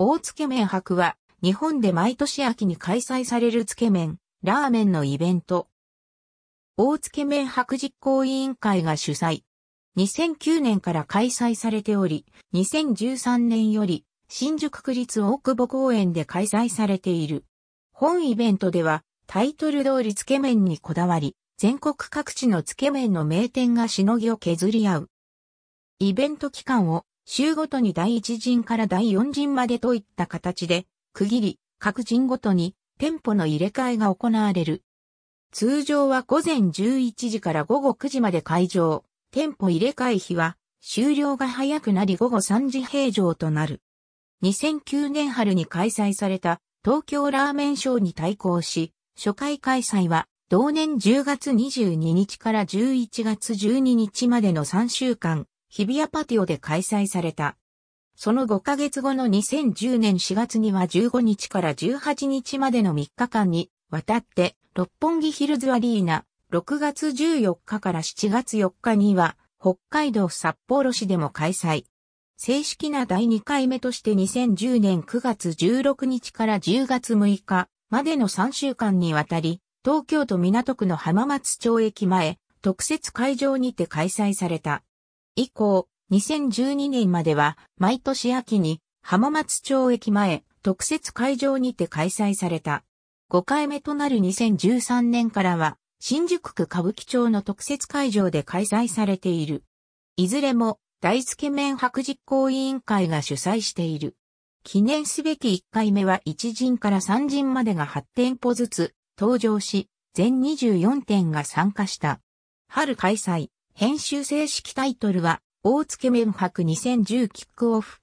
大つけ麺博は、日本で毎年秋に開催されるつけ麺、ラーメンのイベント。大つけ麺博実行委員会が主催。2009年から開催されており、2013年より、新宿区立大久保公園で開催されている。本イベントでは、タイトル通りつけ麺にこだわり、全国各地のつけ麺の名店がしのぎを削り合う。イベント期間を州ごとに第一陣から第四陣までといった形で、区切り、各陣ごとに店舗の入れ替えが行われる。通常は午前11時から午後9時まで会場。店舗入れ替え日は終了が早くなり午後3時閉場となる。2009年春に開催された東京ラーメンショーに対抗し、初回開催は同年10月22日から11月12日までの3週間、日比谷パティオで開催された。その5ヶ月後の2010年4月には15日から18日までの3日間に渡って六本木ヒルズアリーナ6月14日から7月4日には北海道札幌市でも開催。正式な第2回目として2010年9月16日から10月6日までの3週間にわたり、東京都港区の浜松町駅前、特設会場にて開催された。以降、2012年までは毎年秋に浜松町駅前特設会場にて開催された。5回目となる2013年からは新宿区歌舞伎町の特設会場で開催されている。いずれも大付け面白実行委員会が主催している。記念すべき1回目は1陣から3陣までが8店舗ずつ登場し、全24店が参加した。春開催。編集正式タイトルは、大月麺博2010キックオフ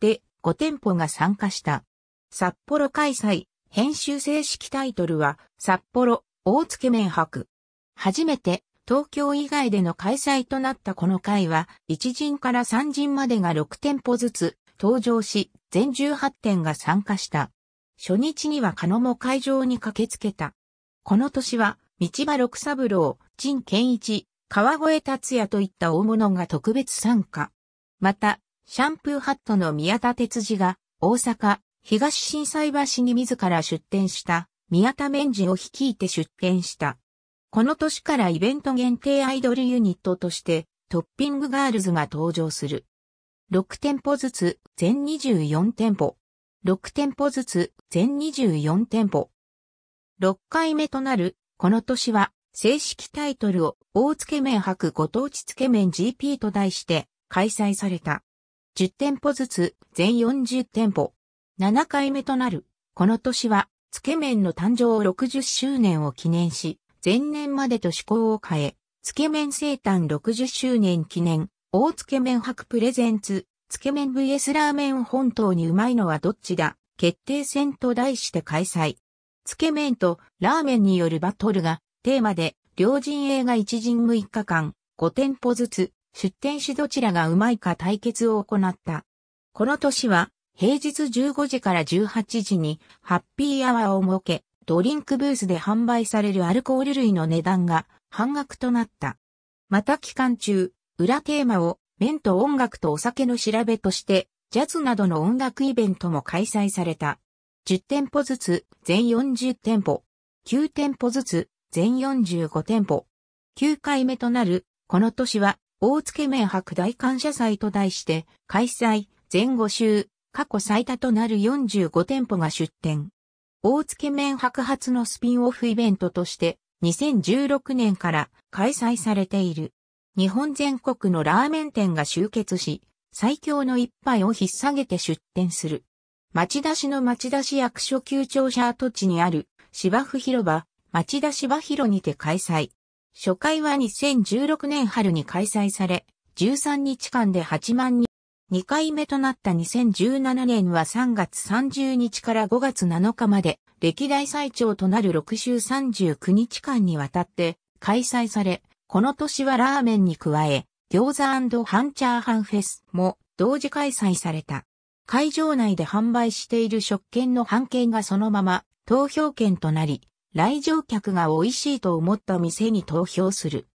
で5店舗が参加した。札幌開催、編集正式タイトルは、札幌大月麺博。初めて東京以外での開催となったこの会は、1陣から3陣までが6店舗ずつ登場し、全18店が参加した。初日にはカノも会場に駆けつけた。この年は、道場六三郎、陳健一、川越達也といった大物が特別参加。また、シャンプーハットの宮田哲司が、大阪、東震災橋に自ら出展した、宮田メンジを率いて出展した。この年からイベント限定アイドルユニットとして、トッピングガールズが登場する。6店舗ずつ、全24店舗。6店舗ずつ、全24店舗。6回目となる、この年は、正式タイトルを大つけ麺博ご当地つけ麺 GP と題して開催された。10店舗ずつ全40店舗。7回目となる、この年は、つけ麺の誕生60周年を記念し、前年までと趣向を変え、つけ麺生誕60周年記念、大つけ麺博プレゼンツ、つけ麺 VS ラーメン本当にうまいのはどっちだ決定戦と題して開催。つけ麺とラーメンによるバトルがテーマで、両陣営が1陣6日間、5店舗ずつ、出店しどちらがうまいか対決を行った。この年は、平日15時から18時に、ハッピーアワーを設け、ドリンクブースで販売されるアルコール類の値段が半額となった。また期間中、裏テーマを、麺と音楽とお酒の調べとして、ジャズなどの音楽イベントも開催された。10店舗ずつ、全40店舗、9店舗ずつ、全45店舗。9回目となる、この年は、大け麺博大感謝祭と題して、開催、前5週、過去最多となる45店舗が出店。大け麺博発のスピンオフイベントとして、2016年から開催されている。日本全国のラーメン店が集結し、最強の一杯を引っ提げて出店する。町田市の町田市役所旧庁舎跡地にある芝生広場町田芝広にて開催。初回は2016年春に開催され、13日間で8万人。2回目となった2017年は3月30日から5月7日まで、歴代最長となる6週39日間にわたって開催され、この年はラーメンに加え、餃子ハンチャーハンフェスも同時開催された。会場内で販売している食券の半券がそのまま投票券となり、来場客が美味しいと思った店に投票する。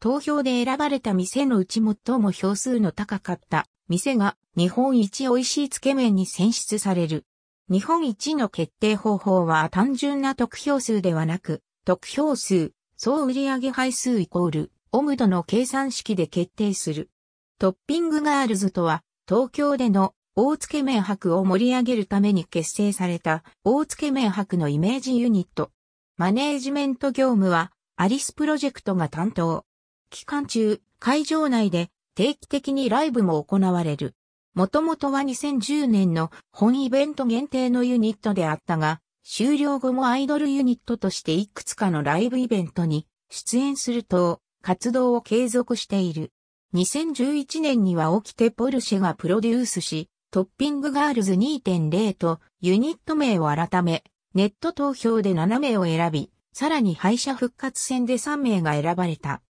投票で選ばれた店のうち最も票数の高かった店が日本一美味しいつけ麺に選出される。日本一の決定方法は単純な得票数ではなく、得票数、総売上配数イコール、オムドの計算式で決定する。トッピングガールズとは、東京での大つけ麺博を盛り上げるために結成された大つけ麺博のイメージユニット。マネージメント業務は、アリスプロジェクトが担当。期間中、会場内で定期的にライブも行われる。もともとは2010年の本イベント限定のユニットであったが、終了後もアイドルユニットとしていくつかのライブイベントに出演すると、活動を継続している。2011年には起きてポルシェがプロデュースし、トッピングガールズ2.0とユニット名を改め、ネット投票で7名を選び、さらに敗者復活戦で3名が選ばれた。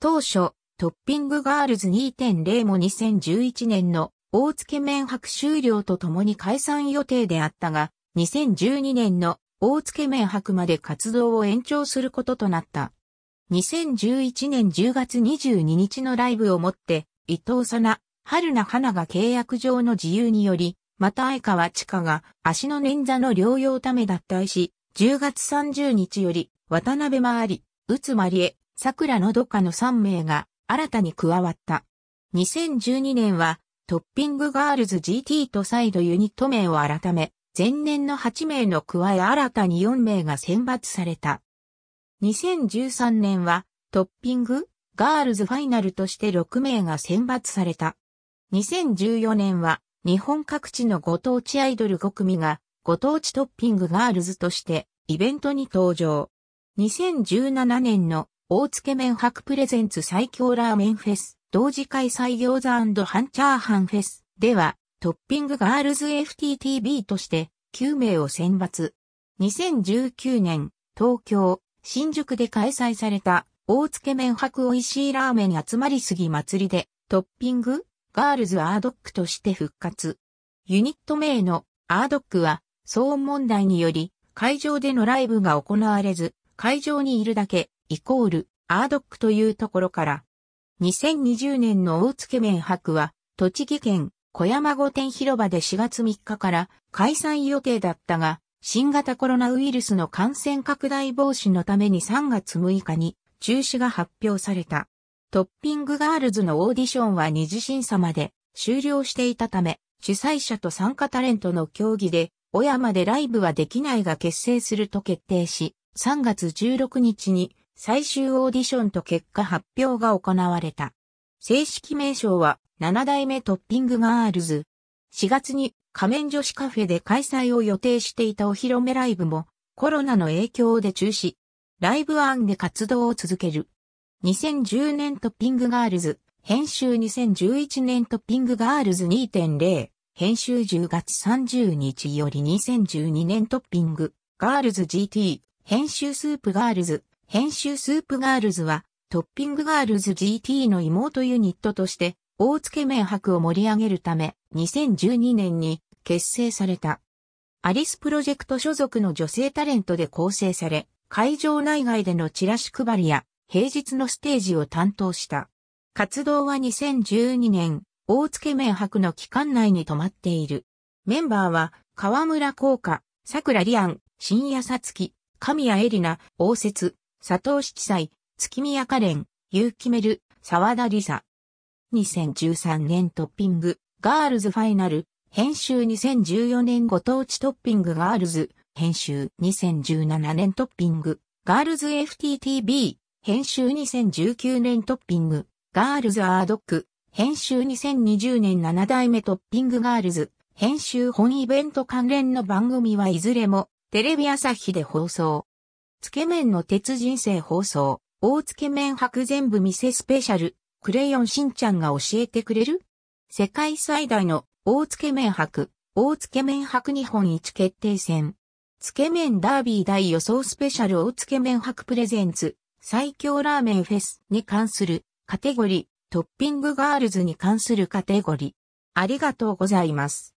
当初、トッピングガールズ2.0も2011年の大付け麺白終了とともに解散予定であったが、2012年の大付け麺白まで活動を延長することとなった。2011年10月22日のライブをもって、伊藤さな、春菜花が契約上の自由により、また相川地下が足の捻挫の療養ため脱退し、10月30日より渡辺回り、宇津まりえ、桜のどかの3名が新たに加わった。2012年はトッピングガールズ GT と再度ユニット名を改め、前年の8名の加え新たに4名が選抜された。2013年はトッピングガールズファイナルとして6名が選抜された。2014年は日本各地のご当地アイドル5組が、ご当地トッピングガールズとして、イベントに登場。2017年の大つけ麺博プレゼンツ最強ラーメンフェス、同時開催餃子半チャーハンフェスでは、トッピングガールズ FTTB として9名を選抜。2019年、東京、新宿で開催された大つけ麺博美味しいラーメン集まりすぎ祭りで、トッピングガールズアードックとして復活。ユニット名のアードックは騒音問題により会場でのライブが行われず会場にいるだけイコールアードックというところから2020年の大月面博は栃木県小山御殿広場で4月3日から開催予定だったが新型コロナウイルスの感染拡大防止のために3月6日に中止が発表された。トッピングガールズのオーディションは二次審査まで終了していたため、主催者と参加タレントの協議で、小山でライブはできないが結成すると決定し、3月16日に最終オーディションと結果発表が行われた。正式名称は7代目トッピングガールズ。4月に仮面女子カフェで開催を予定していたお披露目ライブもコロナの影響で中止。ライブ案で活動を続ける。2010年トッピングガールズ、編集2011年トッピングガールズ2.0、編集10月30日より2012年トッピング、ガールズ GT、編集スープガールズ、編集スープガールズは、トッピングガールズ GT の妹ユニットとして、大付け名白を盛り上げるため、2012年に結成された。アリスプロジェクト所属の女性タレントで構成され、会場内外でのチラシ配りや平日のステージを担当した。活動は2012年、大月面白の期間内に止まっている。メンバーは、河村効花、桜里安、深夜さつき、神谷絵里奈、応接、佐藤七彩、月宮ん、ゆうきめる、沢田理沙。2013年トッピング、ガールズファイナル、編集2014年ご当地トッピングガールズ、編集2017年トッピング、ガールズ FTTB、編集2019年トッピング、ガールズアードック、編集2020年7代目トッピングガールズ、編集本イベント関連の番組はいずれも、テレビ朝日で放送。つけ麺の鉄人生放送、大つけ麺白全部店スペシャル、クレヨンしんちゃんが教えてくれる世界最大の大つけ麺白、大つけ麺白日本一決定戦。つけ麺ダービー大予想スペシャル大つけ麺白プレゼンツ。最強ラーメンフェスに関するカテゴリー、トッピングガールズに関するカテゴリー。ありがとうございます。